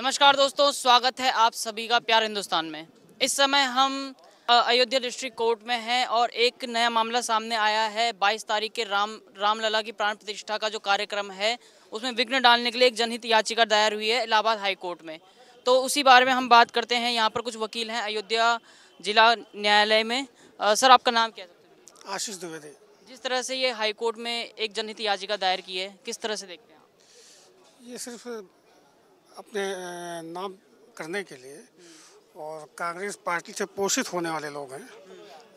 नमस्कार दोस्तों स्वागत है आप सभी का प्यार हिंदुस्तान में इस समय हम अयोध्या डिस्ट्रिक्ट कोर्ट में हैं और एक नया मामला सामने आया है 22 तारीख के राम रामलला की प्राण प्रतिष्ठा का जो कार्यक्रम है उसमें विघ्न डालने के लिए एक जनहित याचिका दायर हुई है इलाहाबाद हाई कोर्ट में तो उसी बारे में हम बात करते हैं यहाँ पर कुछ वकील हैं अयोध्या जिला न्यायालय में आ, सर आपका नाम क्या है आशीष द्विवेदी जिस तरह से ये हाईकोर्ट में एक जनहित याचिका दायर की है किस तरह से देखते हैं आप ये सिर्फ अपने नाम करने के लिए और कांग्रेस पार्टी से पोषित होने वाले लोग हैं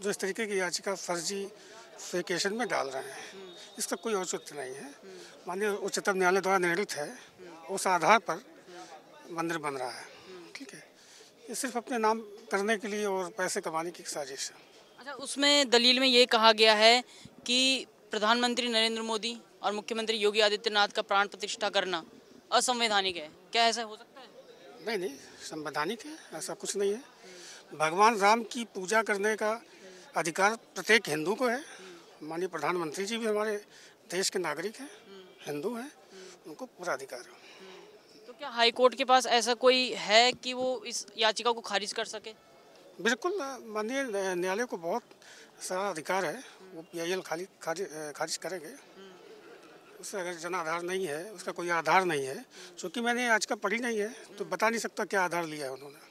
जो इस तरीके की याचिका फर्जी फेकेशन में डाल रहे हैं इसका कोई औचित्य नहीं है माननीय उच्चतम न्यायालय द्वारा निर्णित है उस आधार पर मंदिर बन रहा है ठीक है ये सिर्फ अपने नाम करने के लिए और पैसे कमाने की साजिश है अच्छा उसमें दलील में ये कहा गया है कि प्रधानमंत्री नरेंद्र मोदी और मुख्यमंत्री योगी आदित्यनाथ का प्राण प्रतिष्ठा करना असंवैधानिक है क्या ऐसा हो सकता है नहीं नहीं संवैधानिक है ऐसा कुछ नहीं है भगवान राम की पूजा करने का अधिकार प्रत्येक हिंदू को है माननीय प्रधानमंत्री जी भी हमारे देश के नागरिक हैं हिंदू हैं उनको पूरा अधिकार है तो क्या हाई कोर्ट के पास ऐसा कोई है कि वो इस याचिका को खारिज कर सके बिल्कुल माननीय न्यायालय को बहुत सारा अधिकार है वो पी आई एल खारिज खारिज करेंगे उसका जनाधार नहीं है उसका कोई आधार नहीं है चूँकि मैंने आज का पढ़ी नहीं है तो बता नहीं सकता क्या आधार लिया है उन्होंने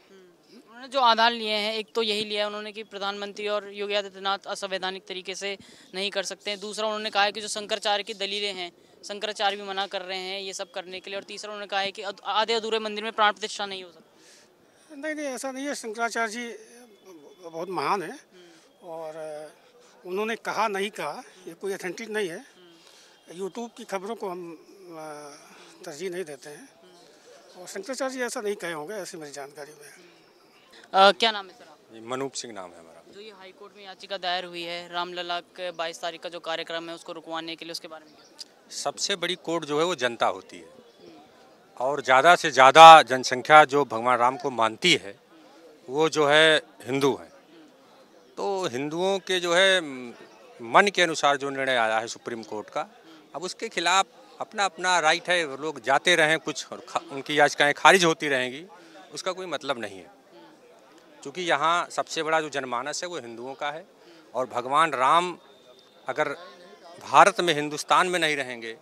उन्होंने जो आधार लिए हैं एक तो यही लिया है उन्होंने कि प्रधानमंत्री और योगी आदित्यनाथ असंवैधानिक तरीके से नहीं कर सकते हैं दूसरा उन्होंने कहा है कि जो शंकराचार्य की दलीलें हैं शंकराचार्य भी मना कर रहे हैं ये सब करने के लिए और तीसरा उन्होंने कहा है कि आधे अधूरे मंदिर में प्राण प्रतिष्ठा नहीं हो सकती नहीं नहीं ऐसा नहीं है शंकराचार्य जी बहुत महान है और उन्होंने कहा नहीं कहा ये कोई अथेंटिक नहीं है यूट्यूब की खबरों को हम तरजीह नहीं देते हैं और शंकराचार्य जी ऐसा नहीं कहे होंगे ऐसी मेरी जानकारी में आ, क्या नाम है सर मनूप सिंह नाम है हमारा जो ये हाई कोर्ट में याचिका दायर हुई है रामलला के बाईस तारीख का जो कार्यक्रम है उसको रुकवाने के लिए उसके बारे में सबसे बड़ी कोर्ट जो है वो जनता होती है और ज़्यादा से ज़्यादा जनसंख्या जो भगवान राम को मानती है वो जो है हिंदू हैं तो हिंदुओं के जो है मन के अनुसार जो निर्णय आया है सुप्रीम कोर्ट का अब उसके खिलाफ अपना अपना राइट है लोग जाते रहें कुछ और उनकी याचिकाएँ खारिज होती रहेंगी उसका कोई मतलब नहीं है क्योंकि यहाँ सबसे बड़ा जो जनमानस है वो हिंदुओं का है और भगवान राम अगर भारत में हिंदुस्तान में नहीं रहेंगे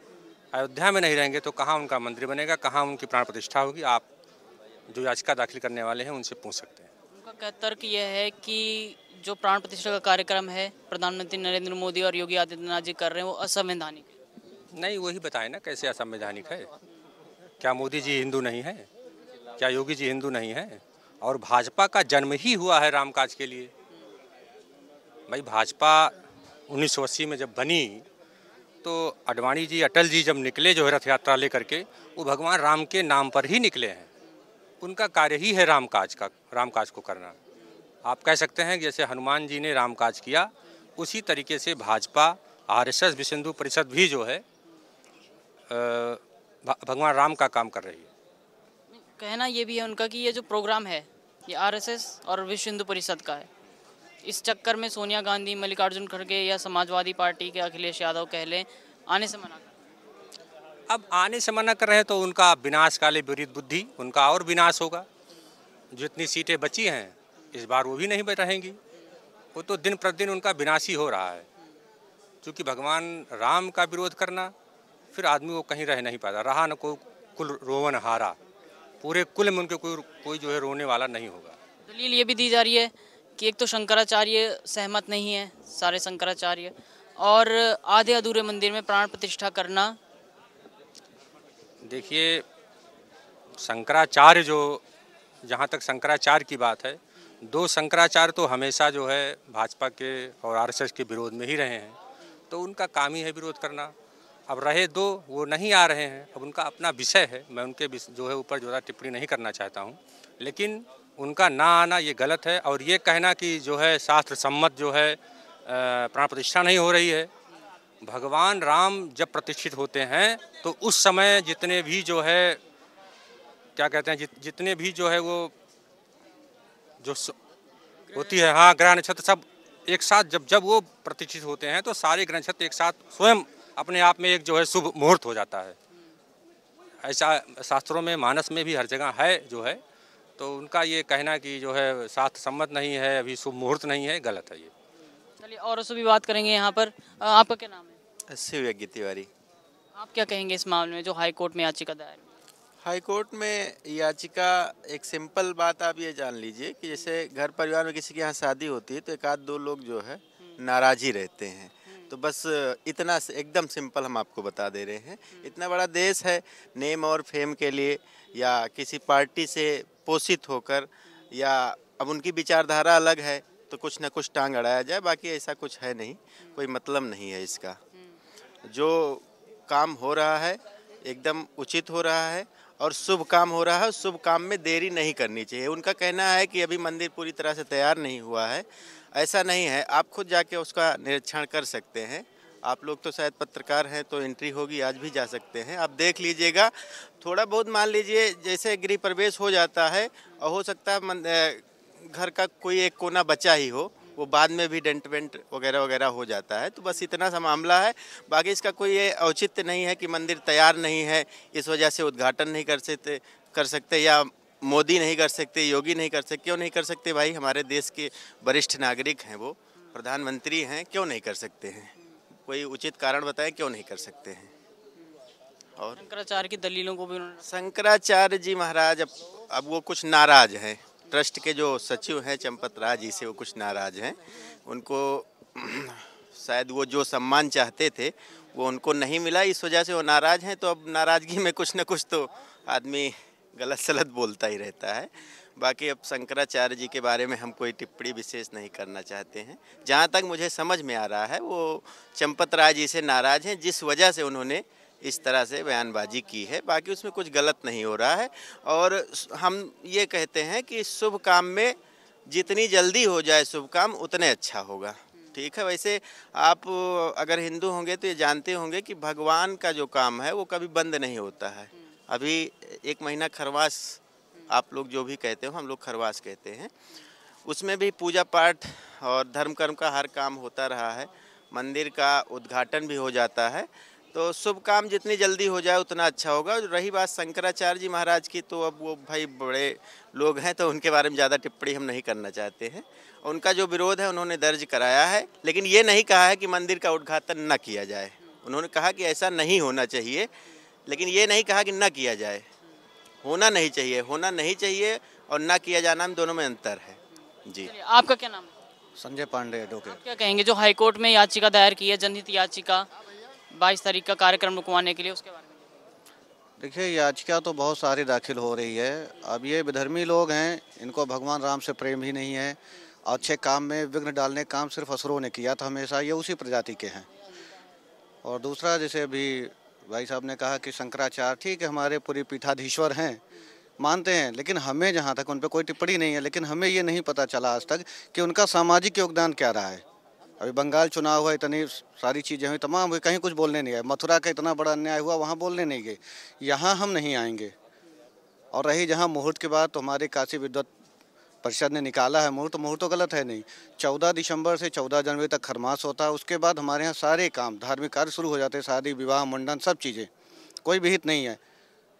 अयोध्या में नहीं रहेंगे तो कहाँ उनका मंदिर बनेगा कहाँ उनकी प्राण प्रतिष्ठा होगी आप जो याचिका दाखिल करने वाले हैं उनसे पूछ सकते हैं उनका तर्क यह है कि जो प्राण प्रतिष्ठा का कार्यक्रम है प्रधानमंत्री नरेंद्र मोदी और योगी आदित्यनाथ जी कर रहे हैं वो असंवैधानिक है नहीं वही बताए ना कैसे असंवैधानिक है क्या मोदी जी हिंदू नहीं है क्या योगी जी हिंदू नहीं है और भाजपा का जन्म ही हुआ है रामकाज के लिए भाई भाजपा उन्नीस में जब बनी तो अडवाणी जी अटल जी जब निकले जो है रथ यात्रा लेकर के वो भगवान राम के नाम पर ही निकले हैं उनका कार्य ही है रामकाज का रामकाज को करना आप कह सकते हैं जैसे हनुमान जी ने रामकाज किया उसी तरीके से भाजपा आर एस एस विश्व परिषद भी जो है भगवान राम का काम कर रही है कहना ये भी है उनका कि ये जो प्रोग्राम है ये आरएसएस और विश्व हिंदू परिषद का है इस चक्कर में सोनिया गांधी मल्लिकार्जुन खड़गे या समाजवादी पार्टी के अखिलेश यादव कह लें आने से मना कर अब आने से मना कर रहे हैं तो उनका विनाश काले विपरीत बुद्धि उनका और विनाश होगा जितनी सीटें बची हैं इस बार वो भी नहीं रहेंगी वो तो दिन प्रतिदिन उनका विनाश ही हो रहा है क्योंकि भगवान राम का विरोध करना फिर आदमी वो कहीं रह नहीं पाता रहा न कोई कुल रोवन हारा पूरे कुल में उनके कोई कोई जो है रोने वाला नहीं होगा दलील ये भी दी जा रही है कि एक तो शंकराचार्य सहमत नहीं है सारे शंकराचार्य और आधे अधूरे मंदिर में प्राण प्रतिष्ठा करना देखिए शंकराचार्य जो जहाँ तक शंकराचार्य की बात है दो शंकराचार्य तो हमेशा जो है भाजपा के और आरएसएस के विरोध में ही रहे हैं तो उनका काम ही है विरोध करना अब रहे दो वो नहीं आ रहे हैं अब उनका अपना विषय है मैं उनके जो है ऊपर ज़्यादा टिप्पणी नहीं करना चाहता हूँ लेकिन उनका ना आना ये गलत है और ये कहना कि जो है शास्त्र सम्मत जो है प्राण प्रतिष्ठा नहीं हो रही है भगवान राम जब प्रतिष्ठित होते हैं तो उस समय जितने भी जो है क्या कहते हैं जितने भी जो है वो जो होती है हाँ ग्रह नक्षत्र सब एक साथ जब जब वो प्रतिष्ठित होते हैं तो सारे ग्रह नक्षत्र एक साथ स्वयं अपने आप में एक जो है शुभ मुहूर्त हो जाता है ऐसा शास्त्रों में मानस में भी हर जगह है जो है तो उनका ये कहना कि जो है साथ सम्मत नहीं है अभी शुभ मुहूर्त नहीं है गलत है ये चलिए और उससे भी बात करेंगे यहाँ पर आपका क्या नाम है शिव यज्ञ तिवारी आप क्या कहेंगे इस मामले में जो हाई कोर्ट में याचिका दायर हाई कोर्ट में याचिका एक सिंपल बात आप ये जान लीजिए कि जैसे घर परिवार में किसी के यहाँ शादी होती है तो एक आध दो लोग जो है नाराज़ ही रहते हैं तो बस इतना एकदम सिंपल हम आपको बता दे रहे हैं हम्म। इतना बड़ा देश है नेम और फेम के लिए या किसी पार्टी से पोषित होकर या अब उनकी विचारधारा अलग है तो कुछ ना कुछ टांग अड़ाया जाए बाकी ऐसा कुछ है नहीं हम्म। कोई मतलब नहीं है इसका हम्म। जो काम हो रहा है एकदम उचित हो रहा है और शुभ काम हो रहा है शुभ काम में देरी नहीं करनी चाहिए उनका कहना है कि अभी मंदिर पूरी तरह से तैयार नहीं हुआ है ऐसा नहीं है आप खुद जाके उसका निरीक्षण कर सकते हैं आप लोग तो शायद पत्रकार हैं तो एंट्री होगी आज भी जा सकते हैं आप देख लीजिएगा थोड़ा बहुत मान लीजिए जैसे गृह प्रवेश हो जाता है और हो सकता है घर का कोई एक कोना बचा ही हो वो बाद में भी डेंट वेंट वगैरह वगैरह हो जाता है तो बस इतना सा मामला है बाकी इसका कोई ये औचित्य नहीं है कि मंदिर तैयार नहीं है इस वजह से उद्घाटन नहीं कर सकते कर सकते या मोदी नहीं कर सकते योगी नहीं कर सकते क्यों नहीं कर सकते भाई हमारे देश के वरिष्ठ नागरिक हैं वो प्रधानमंत्री हैं क्यों नहीं कर सकते हैं कोई उचित कारण बताएं क्यों नहीं कर सकते हैं और शंकराचार्य की दलीलों को भी शंकराचार्य जी महाराज अब अब वो कुछ नाराज हैं ट्रस्ट के जो सचिव हैं चंपत राज जी से वो कुछ नाराज हैं उनको शायद वो जो सम्मान चाहते थे वो उनको नहीं मिला इस वजह से वो नाराज़ हैं तो अब नाराज़गी में कुछ ना कुछ तो आदमी गलत सलत बोलता ही रहता है बाकी अब शंकराचार्य जी के बारे में हम कोई टिप्पणी विशेष नहीं करना चाहते हैं जहाँ तक मुझे समझ में आ रहा है वो चंपत राय जी से नाराज़ हैं जिस वजह से उन्होंने इस तरह से बयानबाजी की है बाकी उसमें कुछ गलत नहीं हो रहा है और हम ये कहते हैं कि शुभ काम में जितनी जल्दी हो जाए शुभ काम उतने अच्छा होगा ठीक है वैसे आप अगर हिंदू होंगे तो ये जानते होंगे कि भगवान का जो काम है वो कभी बंद नहीं होता है अभी एक महीना खरवास आप लोग जो भी कहते हो हम लोग खरवास कहते हैं उसमें भी पूजा पाठ और धर्म कर्म का हर काम होता रहा है मंदिर का उद्घाटन भी हो जाता है तो शुभ काम जितनी जल्दी हो जाए उतना अच्छा होगा और रही बात शंकराचार्य जी महाराज की तो अब वो भाई बड़े लोग हैं तो उनके बारे में ज़्यादा टिप्पणी हम नहीं करना चाहते हैं उनका जो विरोध है उन्होंने दर्ज कराया है लेकिन ये नहीं कहा है कि मंदिर का उद्घाटन न किया जाए उन्होंने कहा कि ऐसा नहीं होना चाहिए लेकिन ये नहीं कहा कि न किया जाए होना नहीं चाहिए होना नहीं चाहिए और ना किया जाना दोनों में अंतर है जी आपका क्या नाम है संजय पांडे एडवोकेट क्या कहेंगे जो हाईकोर्ट में याचिका दायर की है जनहित याचिका बाईस तारीख का कार्यक्रम रुकवाने के लिए उसके बारे में देखिए याचिका तो बहुत सारी दाखिल हो रही है अब ये विधर्मी लोग हैं इनको भगवान राम से प्रेम ही नहीं है अच्छे काम में विघ्न डालने काम सिर्फ असुरों ने किया था हमेशा ये उसी प्रजाति के हैं और दूसरा जैसे अभी भाई साहब ने कहा कि शंकराचार्य ठीक है हमारे पूरी पीठाधीश्वर हैं मानते हैं लेकिन हमें जहाँ तक उन पर कोई टिप्पणी नहीं है लेकिन हमें ये नहीं पता चला आज तक कि उनका सामाजिक योगदान क्या रहा है अभी बंगाल चुनाव हुआ इतनी सारी चीज़ें हुई तमाम हुई कहीं कुछ बोलने नहीं आए मथुरा का इतना बड़ा अन्याय हुआ वहाँ बोलने नहीं गए यहाँ हम नहीं आएंगे और रही जहाँ मुहूर्त की बात तो हमारे काशी विद्वत परिषद ने निकाला है मुहूर्त मुहूर्त तो गलत है नहीं चौदह दिसंबर से चौदह जनवरी तक खरमास होता है उसके बाद हमारे यहाँ सारे काम धार्मिक कार्य शुरू हो जाते हैं शादी विवाह मुंडन सब चीज़ें कोई भी हित नहीं है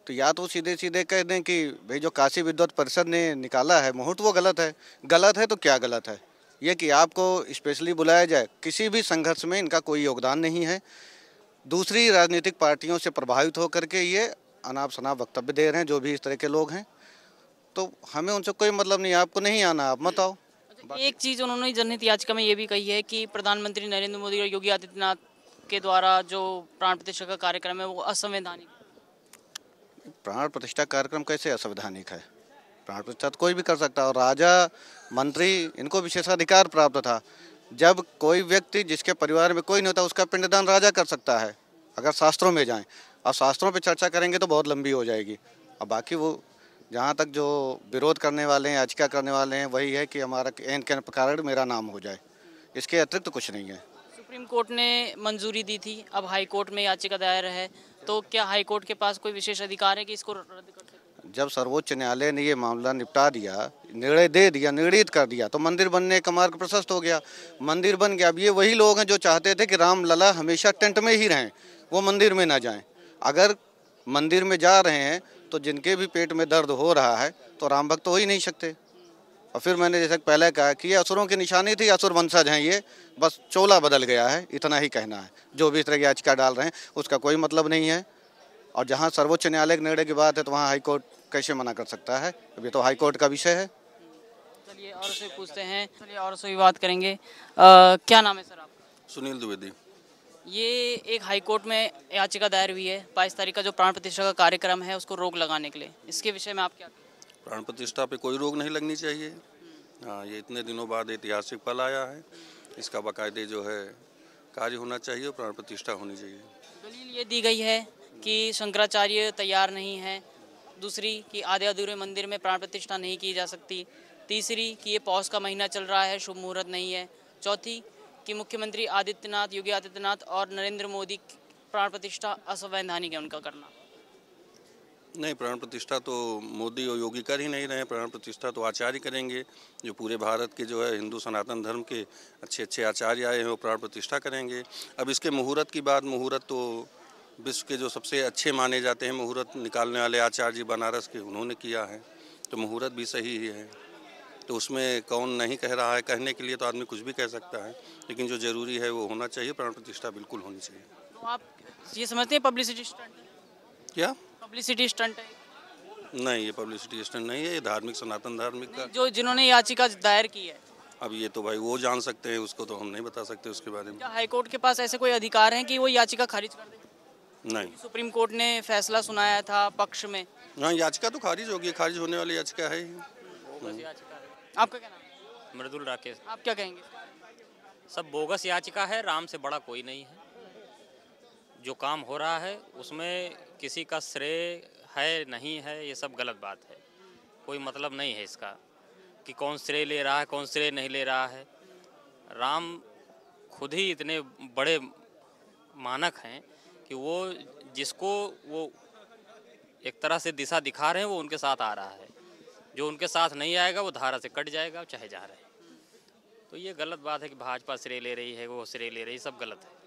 तो या तो सीधे सीधे कह दें कि भाई जो काशी विद्वत परिषद ने निकाला है मुहूर्त वो गलत है गलत है तो क्या गलत है ये कि आपको स्पेशली बुलाया जाए किसी भी संघर्ष में इनका कोई योगदान नहीं है दूसरी राजनीतिक पार्टियों से प्रभावित होकर के ये अनाप शनाप वक्तव्य दे रहे हैं जो भी इस तरह के लोग हैं तो हमें उनसे कोई मतलब नहीं आपको नहीं आना आप मत आओ अच्छा, एक चीज़ उन्होंने जनहित याचिका में ये भी कही है कि प्रधानमंत्री नरेंद्र मोदी और योगी आदित्यनाथ के द्वारा जो प्राण प्रतिष्ठा का कार्यक्रम है वो असंवैधानिक प्राण प्रतिष्ठा कार्यक्रम कैसे असंवैधानिक है प्रमाण पत्र कोई भी कर सकता और राजा मंत्री इनको विशेषाधिकार प्राप्त था जब कोई व्यक्ति जिसके परिवार में कोई नहीं होता उसका पिंडदान राजा कर सकता है अगर शास्त्रों में जाएं और शास्त्रों पर चर्चा करेंगे तो बहुत लंबी हो जाएगी और बाकी वो जहाँ तक जो विरोध करने वाले हैं याचिका करने वाले हैं वही है कि हमारा एन के प्रकार मेरा नाम हो जाए इसके अतिरिक्त तो कुछ नहीं है सुप्रीम कोर्ट ने मंजूरी दी थी अब हाई कोर्ट में याचिका दायर है तो क्या हाई कोर्ट के पास कोई विशेष अधिकार है कि इसको रद्द कर जब सर्वोच्च न्यायालय ने ये मामला निपटा दिया निर्णय दे दिया निर्णित कर दिया तो मंदिर बनने का मार्ग प्रशस्त हो गया मंदिर बन गया अब ये वही लोग हैं जो चाहते थे कि राम लला हमेशा टेंट में ही रहें वो मंदिर में ना जाएं अगर मंदिर में जा रहे हैं तो जिनके भी पेट में दर्द हो रहा है तो राम भक्त हो ही नहीं सकते और फिर मैंने जैसे पहले कहा कि ये असुरों की निशानी थी असुर वंशज हैं ये बस चोला बदल गया है इतना ही कहना है जो भी इस तरह की याचिका डाल रहे हैं उसका कोई मतलब नहीं है और जहाँ सर्वोच्च न्यायालय के निर्णय की बात है तो वहाँ हाईकोर्ट कैसे मना कर सकता है अब ये तो हाई कोर्ट का विषय है चलिए और से पूछते हैं चलिए और से भी बात करेंगे आ, क्या नाम है सर आप सुनील द्विवेदी ये एक हाई कोर्ट में याचिका दायर हुई है बाईस तारीख का जो प्राण प्रतिष्ठा का कार्यक्रम है उसको रोक लगाने के लिए इसके विषय में आप क्या प्राण प्रतिष्ठा पे कोई रोक नहीं लगनी चाहिए हाँ ये इतने दिनों बाद ऐतिहासिक पल आया है इसका बाकायदे जो है कार्य होना चाहिए और प्राण प्रतिष्ठा होनी चाहिए दलील ये दी गई है कि शंकराचार्य तैयार नहीं है दूसरी कि आधे अधूरे मंदिर में प्राण प्रतिष्ठा नहीं की जा सकती तीसरी कि ये पौष का महीना चल रहा है शुभ मुहूर्त नहीं है चौथी कि मुख्यमंत्री आदित्यनाथ योगी आदित्यनाथ और नरेंद्र मोदी प्राण प्रतिष्ठा असंवैधानिक है उनका करना नहीं प्राण प्रतिष्ठा तो मोदी और योगी कर ही नहीं रहे प्राण प्रतिष्ठा तो आचार्य करेंगे जो पूरे भारत के जो है हिंदू सनातन धर्म के अच्छे अच्छे आचार्य आए हैं वो प्राण प्रतिष्ठा करेंगे अब इसके मुहूर्त की बात मुहूर्त तो विश्व के जो सबसे अच्छे माने जाते हैं मुहूर्त निकालने वाले आचार्य जी बनारस के उन्होंने किया है तो मुहूर्त भी सही ही है तो उसमें कौन नहीं कह रहा है कहने के लिए तो आदमी कुछ भी कह सकता है लेकिन जो जरूरी है वो होना चाहिए प्राण प्रतिष्ठा बिल्कुल होनी चाहिए तो आप ये समझते हैं पब्लिसिटी स्टंट क्या पब्लिसिटी स्टंट है नहीं ये पब्लिसिटी स्टंट नहीं है ये धार्मिक सनातन धार्मिक का जो जिन्होंने याचिका दायर की है अब ये तो भाई वो जान सकते हैं उसको तो हम नहीं बता सकते उसके बारे में हाईकोर्ट के पास ऐसे कोई अधिकार है कि वो याचिका खारिज कर नहीं सुप्रीम कोर्ट ने फैसला सुनाया था पक्ष में हाँ याचिका तो खारिज होगी खारिज होने वाली याचिका है हाँ। आपका क्या नाम मृदुल राकेश आप क्या कहेंगे सब बोगस याचिका है राम से बड़ा कोई नहीं है जो काम हो रहा है उसमें किसी का श्रेय है नहीं है ये सब गलत बात है कोई मतलब नहीं है इसका कि कौन श्रेय ले रहा है कौन श्रेय नहीं ले रहा है राम खुद ही इतने बड़े मानक हैं कि वो जिसको वो एक तरह से दिशा दिखा रहे हैं वो उनके साथ आ रहा है जो उनके साथ नहीं आएगा वो धारा से कट जाएगा चाहे जा रहे तो ये गलत बात है कि भाजपा श्रेय ले रही है वो श्रेय ले रही सब गलत है